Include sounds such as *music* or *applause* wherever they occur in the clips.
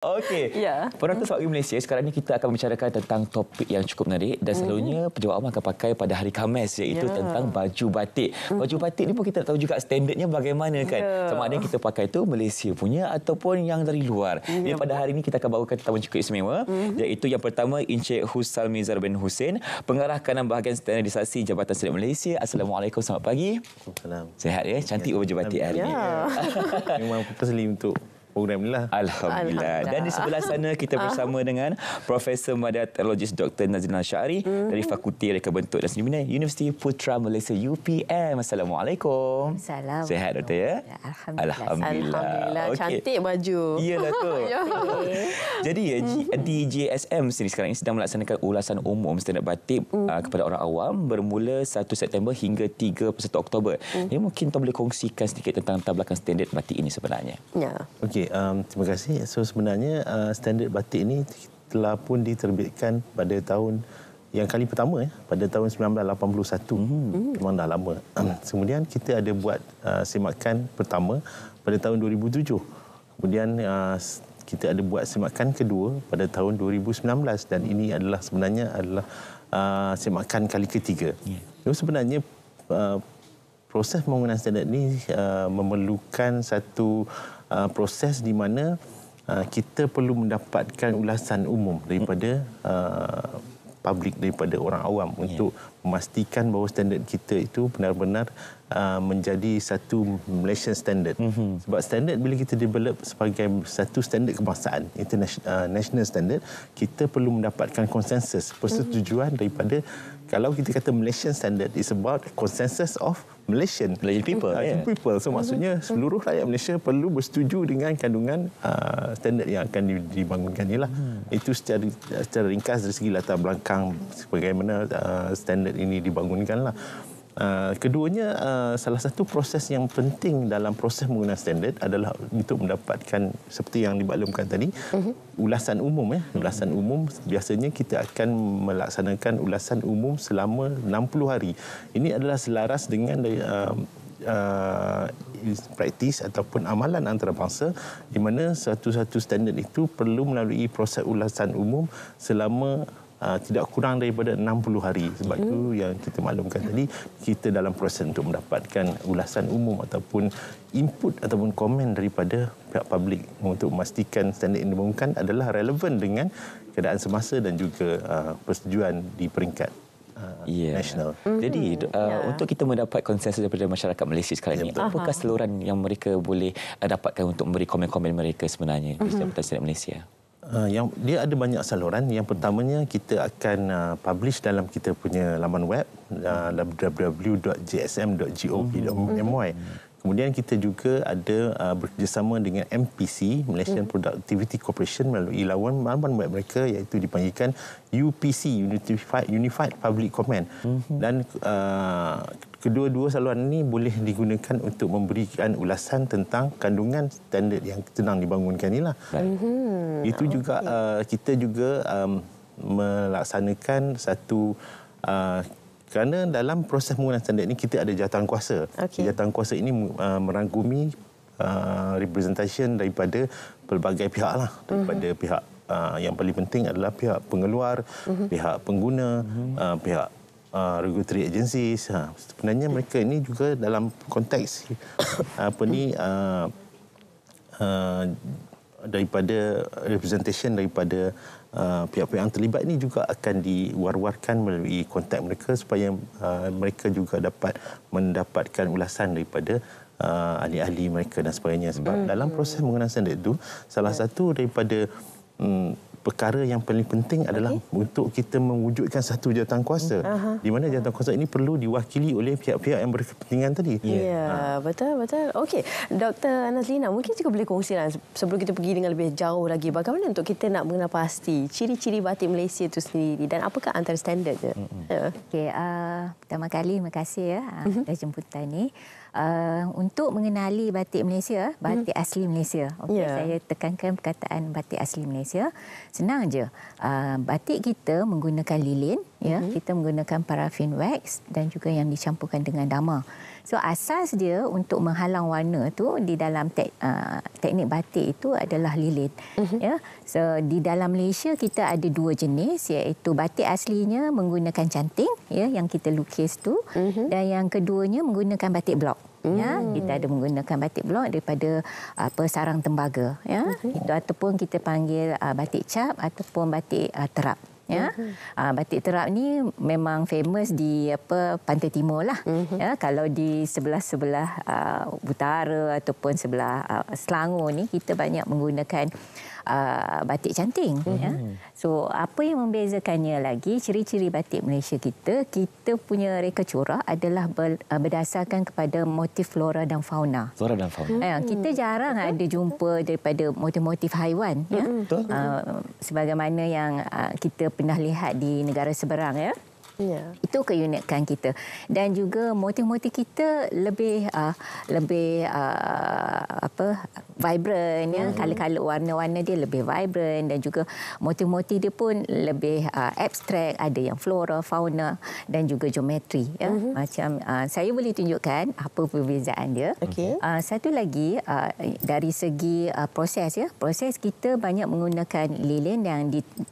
Okey. Yeah. Penonton hmm. Malaysia, sekarang ini kita akan membicarakan tentang topik yang cukup menarik dan mhm. selalunya hmm. pejabat awam akan pakai pada hari Khamis iaitu yeah. tentang baju batik. Mhm. Baju batik ni pun kita tak tahu juga standardnya bagaimana kan. Yeah. Sama ada kita pakai itu Malaysia punya ataupun yang dari luar. Ya. Jadi pada hari ini kita akan bawakan tetamu cukup istimewa hmm. iaitu yang pertama Encik Husal Mizar bin Hussein, pengarah kanan bahagian standardisasi Jabatan Seri Malaysia. Assalamualaikum, selamat pagi. Assalamualaikum. Sehat ya, cantik ya. baju batik hari ini. Yeah. Memang terselim tu. Lah. Alhamdulillah. Alhamdulillah. Dan di sebelah sana kita ah. bersama dengan Profesor Madatologis Dr. Nazrina Syari hmm. dari Fakulti Reka Bentuk dan Seni Universiti Putra Malaysia UPM. Assalamualaikum. Salam. Sehat doktor ya? ya? Alhamdulillah. Alhamdulillah. Alhamdulillah. Okay. Cantik baju. Iyalah tu. *laughs* Ya *laughs* Jadi ya, eh, hmm. DJSM sini sekarang ini sedang melaksanakan ulasan umum standard up batik hmm. Ah, kepada orang awam bermula 1 September hingga 31 Oktober. Hmm. Ya, mungkin tu boleh kongsikan sedikit tentang tablakan standard batik ini sebenarnya. Ya. Okey, um, terima kasih. So sebenarnya uh, standard batik ini telah pun diterbitkan pada tahun yang kali pertama ya pada tahun 1981. Mm-hmm. Hmm. Memang dah lama. Hmm. Kemudian kita ada buat uh, semakan pertama pada tahun 2007. Kemudian uh, kita ada buat semakan kedua pada tahun 2019 dan ini adalah sebenarnya adalah uh, semakan kali ketiga. Yeah. So sebenarnya uh, proses pembangunan standard ini uh, memerlukan satu uh, proses di mana uh, kita perlu mendapatkan ulasan umum daripada uh, publik daripada orang awam ya. untuk memastikan bahawa standard kita itu benar-benar uh, menjadi satu Malaysian standard. Mm-hmm. Sebab standard bila kita develop sebagai satu standard kebangsaan, international uh, national standard, kita perlu mendapatkan konsensus persetujuan mm-hmm. daripada kalau kita kata Malaysian standard is about consensus of Malaysian, Malaysian people. Malaysian yeah. people. So mm-hmm. maksudnya mhm. seluruh rakyat Malaysia perlu bersetuju dengan kandungan uh, standard yang akan dibangunkan ni lah. Hmm. Itu secara secara ringkas dari segi latar belakang bagaimana uh, standard ini dibangunkan lah. Ah, keduanya uh, salah satu proses yang penting dalam proses menggunakan standard adalah untuk mendapatkan seperti yang dimaklumkan tadi uh-huh. ulasan umum ya eh. ulasan umum biasanya kita akan melaksanakan ulasan umum selama 60 hari ini adalah selaras dengan uh, Uh, praktis ataupun amalan antarabangsa di mana satu-satu standard itu perlu melalui proses ulasan umum selama Uh, tidak kurang daripada 60 hari. Sebab itu hmm. yang kita maklumkan tadi, kita dalam proses untuk mendapatkan ulasan umum ataupun input ataupun komen daripada pihak publik untuk memastikan standar yang diumumkan adalah relevan dengan keadaan semasa dan juga uh, persetujuan di peringkat uh, yeah. nasional. Mm-hmm. Jadi hmm. uh, yeah. untuk kita mendapat konsensus daripada masyarakat Malaysia sekarang yeah, ini, apakah uh seluruhan yang mereka boleh uh, dapatkan untuk memberi komen-komen mereka sebenarnya mm-hmm. di Jabatan Senat Malaysia? Ah, yang dia ada banyak saluran. Yang pertamanya kita akan uh, publish dalam kita punya laman web uh, ah, www.jsm.gov.my. Kemudian kita juga ada uh, bekerjasama dengan MPC Malaysian hmm. Productivity Corporation melalui laman laman web mereka iaitu dipanggilkan UPC Unified Unified Public Comment. Hmm. Dan uh, kedua-dua saluran ini boleh digunakan untuk memberikan ulasan tentang kandungan standard yang sedang dibangunkan inilah. Right. Mhm. Itu okay. juga uh, kita juga um, melaksanakan satu uh, kerana dalam proses menggunakan standard ini kita ada jawatan kuasa. Okay. Jawatan kuasa ini uh, merangkumi uh, representation daripada pelbagai pihak lah mhm. daripada mm-hmm. pihak uh, yang paling penting adalah pihak pengeluar, mm-hmm. pihak pengguna, mm-hmm. uh, pihak uh, regulatory agencies. Ha. Sebenarnya mereka ini juga dalam konteks *coughs* apa ni uh, uh, daripada representation daripada uh, pihak-pihak yang terlibat ini juga akan diwar-warkan melalui kontak mereka supaya uh, mereka juga dapat mendapatkan ulasan daripada uh, ahli-ahli mereka dan sebagainya. Sebab mm-hmm. dalam proses mengenal standard itu, salah yeah. satu daripada hmm, perkara yang paling penting adalah okay. untuk kita mewujudkan satu jawatan kuasa uh-huh. di mana jawatan kuasa ini perlu diwakili oleh pihak-pihak yang berkepentingan tadi. Ya, yeah. yeah, ha. betul betul. Okey, Dr. Anazlina, mungkin juga boleh kongsikan lah sebelum kita pergi dengan lebih jauh lagi bagaimana untuk kita nak mengenal pasti ciri-ciri batik Malaysia itu sendiri dan apakah antara standardnya? Mm-hmm. Yeah. Okey, uh, pertama kali terima kasih ya uh, mm-hmm. atas jemputan ini. Uh, untuk mengenali batik Malaysia, hmm. batik hmm. asli Malaysia. Okay, yeah. Saya tekankan perkataan batik asli Malaysia. Senang je. Uh, batik kita menggunakan lilin, ya. hmm ya. Kita menggunakan parafin wax dan juga yang dicampurkan dengan damar. So asas dia untuk menghalang warna tu di dalam te- uh, teknik batik itu adalah lilit. Uh-huh. Ya. So di dalam Malaysia kita ada dua jenis iaitu batik aslinya menggunakan canting ya yang kita lukis tu uh-huh. dan yang keduanya menggunakan batik blok. Ya, mm. kita ada menggunakan batik blok daripada apa uh, sarang tembaga ya. Uh-huh. Itu ataupun kita panggil uh, batik cap ataupun batik uh, terap ya. Mm-hmm. Uh, batik terap ni memang famous di apa pantai timur lah. Mm-hmm. Ya, kalau di sebelah-sebelah uh, utara ataupun sebelah uh, Selangor ni kita banyak menggunakan uh, batik canting mm-hmm. ya. Mhm. So apa yang membezakannya lagi ciri-ciri batik Malaysia kita kita punya reka corak adalah ber, uh, berdasarkan kepada motif flora dan fauna. Flora dan fauna. Mm-hmm. Ya, mhm. kita jarang Betul. ada jumpa daripada motif-motif haiwan mm-hmm. ya. Mhm. Betul. Uh, sebagaimana yang uh, kita pernah lihat di negara seberang ya. Yeah. Itu keunikan kita dan juga motif-motif kita lebih uh, lebih uh, apa vibrant ya, hmm. kala-kala warna-warna dia lebih vibrant dan juga motif-motif dia pun lebih uh, ah, abstrak, ada yang flora, fauna dan juga geometri ya. Mm-hmm. Macam uh, saya boleh tunjukkan apa perbezaan dia. Okay. Uh, satu lagi uh, dari segi uh, proses ya, proses kita banyak menggunakan lilin yang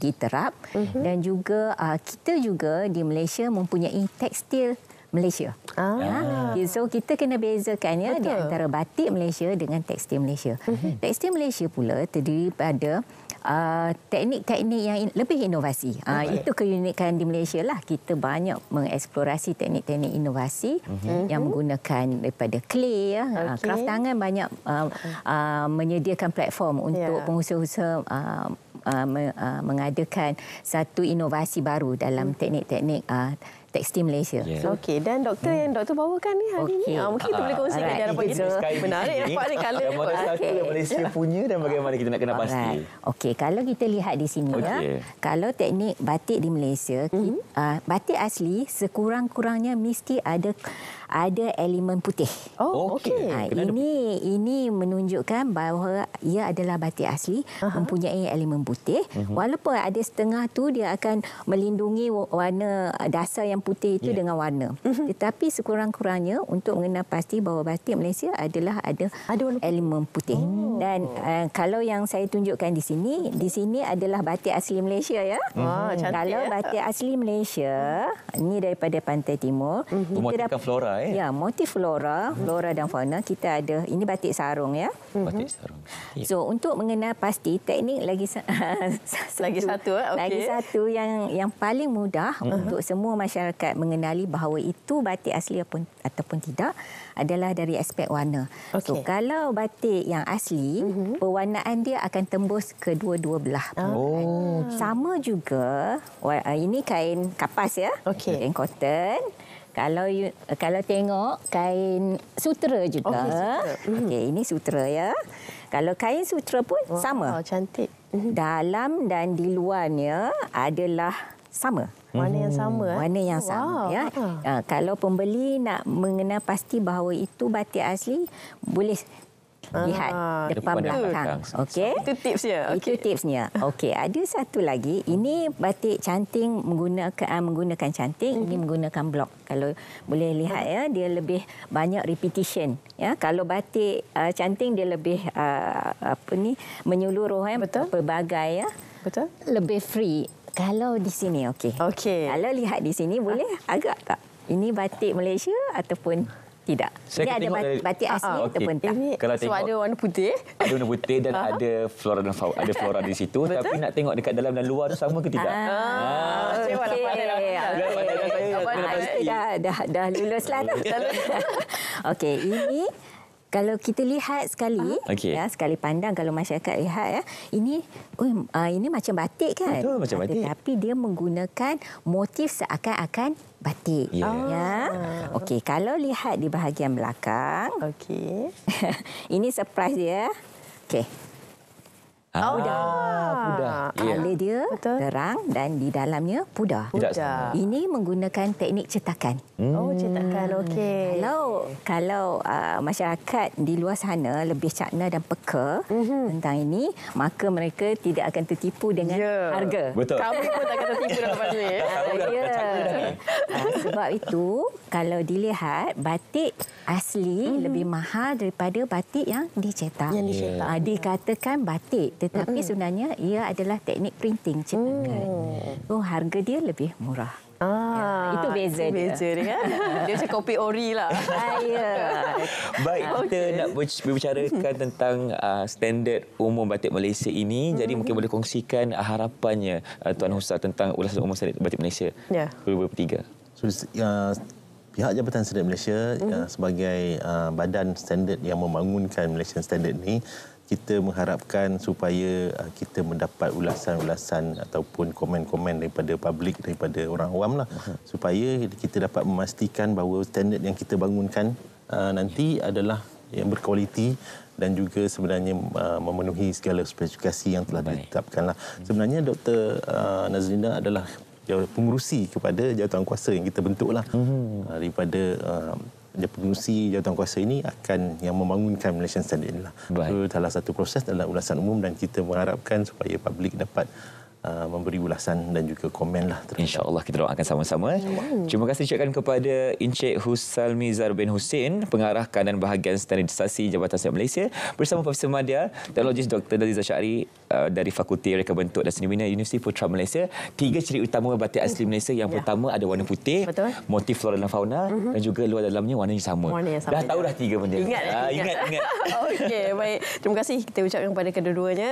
diterap mm-hmm. dan juga uh, kita juga di Malaysia mempunyai tekstil Malaysia. Ah. Ha? So kita kena bezakan ya di antara batik Malaysia dengan tekstil Malaysia. Mm-hmm. Tekstil Malaysia pula terdiri pada Uh, teknik-teknik yang in- lebih inovasi. Uh, ah, okay. Itu keunikan di Malaysia lah. Kita banyak mengeksplorasi teknik-teknik inovasi mm-hmm. yang menggunakan daripada clay. Ya. Okay. Uh, kraft tangan banyak uh, uh, menyediakan platform untuk yeah. pengusaha-pengusaha uh, Uh, uh, mengadakan satu inovasi baru dalam teknik-teknik uh, tekstil Malaysia. Yeah. Okey, dan doktor hmm. yang doktor bawakan ni hari okay. ni. Ah, mungkin kita boleh kongsikan right. dalam kita. Menarik nampak ni kalau yang mana okay. Malaysia punya dan bagaimana kita nak kena pasti. Right. Okey, kalau kita lihat di sini okay. ya. Kalau teknik batik di Malaysia, mm-hmm. uh, batik asli sekurang-kurangnya mesti ada ada elemen putih. Oh, okey. Uh, ini ada... ini menunjukkan bahawa ia adalah batik asli uh-huh. mempunyai elemen putih. Mm-hmm. Walaupun ada setengah tu dia akan melindungi warna dasar yang yang putih itu yeah. dengan warna. Mm-hmm. Tetapi sekurang-kurangnya untuk mengenal pasti bahawa batik Malaysia adalah ada ada elemen putih. Oh. Dan uh, kalau yang saya tunjukkan di sini, di sini adalah batik asli Malaysia ya. Oh, mm-hmm. Kalau ya. batik asli Malaysia ini daripada pantai timur, mm-hmm. kita flora eh. Ya, motif flora, mhm. flora dan fauna kita ada. Ini batik sarung ya. Mhm. Batik mm-hmm. sarung. Yeah. So, untuk mengenal pasti teknik lagi satu, *laughs* lagi satu, okay. Eh? lagi satu yang yang paling mudah mm-hmm. untuk semua masyarakat masyarakat mengenali bahawa itu batik asli ataupun, ataupun tidak adalah dari aspek warna. Okay. So kalau batik yang asli, uh mhm. -huh. pewarnaan dia akan tembus ke dua-dua belah. Ah. Kan? Oh. Sama juga ah, ini kain kapas ya. Okay. Kain cotton. Kalau kalau tengok kain sutra juga. Okey, Uh mhm. -huh. Okey, ini sutra ya. Kalau kain sutra pun wow, sama. Wow, cantik. Mhm. Dalam dan di luarnya adalah sama. Warna yang oh, sama. Warna eh? yang oh, sama. Wow. Ya. Ha, kalau pembeli nak mengenal pasti bahawa itu batik asli, boleh ah, lihat Aha. depan belakang. Okay, Itu tipsnya. Okay. Itu tipsnya. Okey, ada satu lagi. Ini batik canting menggunakan ah, menggunakan canting, ini mhm. menggunakan blok. Kalau boleh lihat ya, dia lebih banyak repetition ya. Kalau batik uh, canting dia lebih uh, apa ni menyeluruh ya, Betul. pelbagai ya. Betul. Lebih free kalau di sini okey. Okey. Kalau lihat di sini boleh ah. agak tak? Ini batik Malaysia ataupun tidak. Saya ini ada batik, dari... batik asli ah, ah okay. ataupun tak? Ini kalau tengok, ada warna putih. Ada warna putih dan ah. ada flora dan fauna. Ada flora di situ Betul? tapi nak tengok dekat dalam dan luar tu sama ke tidak? Ah. Ah. Okay. Okay. Okay. Okay. Okay. Okay. Okay. Okay. Okay. Okay. Okay. Okay. Okay. Okay. Okay kalau kita lihat sekali ah. okay. ya sekali pandang kalau masyarakat lihat ya ini oi ah, ini macam batik kan betul macam ah, batik tetapi dia menggunakan motif seakan-akan batik yeah. ya, ya. okey kalau lihat di bahagian belakang okey *laughs* ini surprise dia ya. okey Ha? Oh, dah. Pudah. Yeah. Kala dia Betul. terang dan di dalamnya pudah. Pudah. Ini menggunakan teknik cetakan. Hmm. Oh, cetakan. Hmm. Okey. Kalau kalau uh, masyarakat di luar sana lebih cakna dan peka mm-hmm. tentang ini, maka mereka tidak akan tertipu dengan yeah. harga. Betul. Kamu pun tak akan tertipu dalam ini. Kamu dah, yeah. cakna dah. Uh, sebab itu, kalau dilihat, batik asli mm-hmm. lebih mahal daripada batik yang dicetak. Yang dicetak. Yeah. Uh, dikatakan batik tetapi mm -hmm. sebenarnya ia adalah teknik printing cetakan. Oh. Mm. Oh, harga dia lebih murah. Ah, ya, itu beza itu dia. Beza dia kan. *laughs* dia macam kopi ori lah. *laughs* Baik, okay. kita nak berbicarakan tentang uh, standard umum batik Malaysia ini. -hmm. Jadi mungkin mm-hmm. boleh kongsikan uh, harapannya uh, Tuan Husa tentang ulasan umum standard batik Malaysia. Ya. Yeah. 2023. So, uh, Pihak Jabatan Standard Malaysia mm -hmm. sebagai uh, badan standard yang membangunkan Malaysian Standard ini kita mengharapkan supaya uh, kita mendapat ulasan-ulasan ataupun komen-komen daripada publik daripada orang awam lah supaya kita dapat memastikan bahawa standard yang kita bangunkan uh, nanti adalah yang berkualiti dan juga sebenarnya uh, memenuhi segala spesifikasi yang telah ditetapkanlah hmm. sebenarnya Dr Nazrina adalah pengurusi kepada jawatankuasa yang kita bentuklah hmm. daripada dia pengurusi jawatan kuasa ini akan yang membangunkan Malaysian Standard inilah. Itu so, salah satu proses adalah ulasan umum dan kita mengharapkan supaya publik dapat Uh, memberi ulasan dan juga komen lah. InsyaAllah kita doakan sama-sama. Hmm. Terima kasih ucapkan kepada Encik Husalmi Zarbin Hussein, pengarah kanan bahagian standardisasi Jabatan Sehat Malaysia bersama Profesor Madia, teknologis Dr. Daliza Syari uh, dari Fakulti Reka Bentuk dan Seni Bina Universiti Putra Malaysia. Tiga ciri utama batik asli hmm. Malaysia. Yang ya. pertama ada warna putih, Betul. motif flora dan fauna uh-huh. dan juga luar dalamnya warna yang sama. Warna yang sama dah tahu dah tiga benda. Ingat, ah, ingat. ingat. ingat. *laughs* Okey, baik. Terima kasih kita ucapkan kepada kedua-duanya.